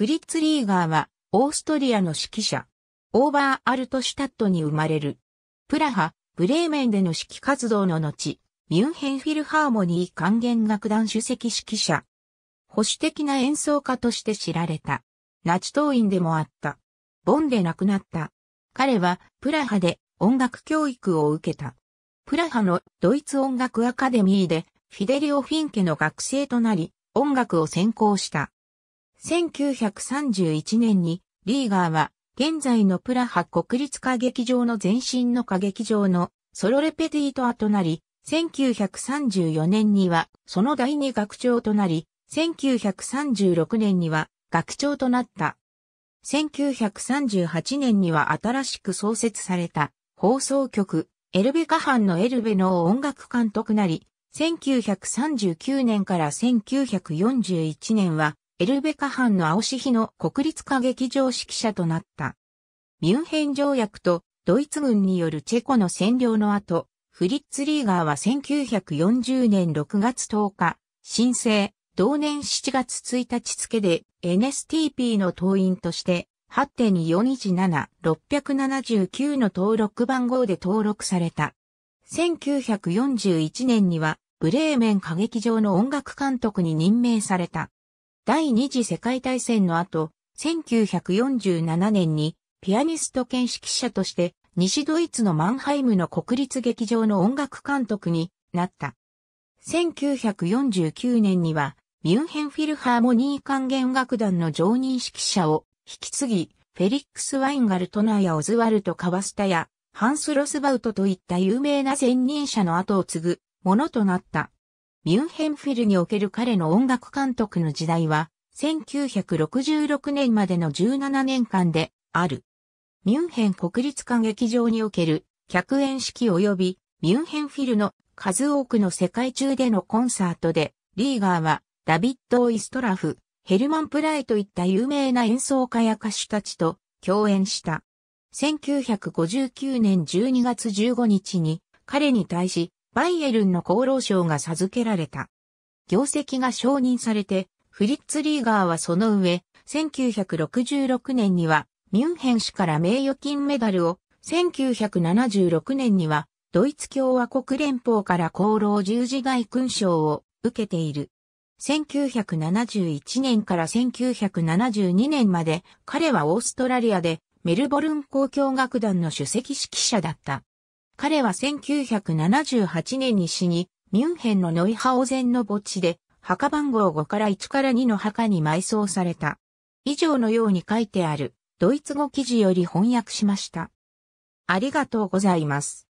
フリッツ・リーガーは、オーストリアの指揮者。オーバー・アルトシュタットに生まれる。プラハ、ブレーメンでの指揮活動の後、ミュンヘンフィルハーモニー管弦楽団主席指揮者。保守的な演奏家として知られた。ナチ党員でもあった。ボンで亡くなった。彼はプラハで音楽教育を受けた。プラハのドイツ音楽アカデミーでフィデリオ・フィンケの学生となり、音楽を専攻した。1931年にリーガーは現在のプラハ国立歌劇場の前身の歌劇場のソロレペティートアとなり、1934年にはその第二学長となり、1936年には学長となった。1938年には新しく創設された放送局、エルベカハンのエルベの音楽監督なり、1939年から1941年はエルベカ藩の青し比の国立歌劇場指揮者となった。ミュンヘン条約とドイツ軍によるチェコの占領の後、フリッツ・リーガーは1940年6月10日、新生、同年7月1日付で NSTP の党員として8.417-679の登録番号で登録された。1941年にはブレーメン歌劇場の音楽監督に任命された。第二次世界大戦の後、1947年にピアニスト兼指揮者として西ドイツのマンハイムの国立劇場の音楽監督になった。1949年にはミュンヘンフィルハーモニー管弦楽団の常任指揮者を引き継ぎ、フェリックス・ワインガルトナーやオズワルト・カワスタやハンス・ロスバウトといった有名な前任者の後を継ぐものとなった。ミュンヘンフィルにおける彼の音楽監督の時代は、1966年までの17年間である。ミュンヘン国立歌劇場における客演式及びミュンヘンフィルの数多くの世界中でのコンサートで、リーガーはダビッド・オイストラフ、ヘルマン・プライといった有名な演奏家や歌手たちと共演した。1959年12月15日に彼に対しバイエルンの功労賞が授けられた。業績が承認されて、フリッツ・リーガーはその上、1966年には、ミュンヘン市から名誉金メダルを、1976年には、ドイツ共和国連邦から功労十字街勲章を受けている。1971年から1972年まで、彼はオーストラリアで、メルボルン交響楽団の首席指揮者だった。彼は1978年に死に、ミュンヘンのノイハオゼンの墓地で、墓番号5から1から2の墓に埋葬された。以上のように書いてある、ドイツ語記事より翻訳しました。ありがとうございます。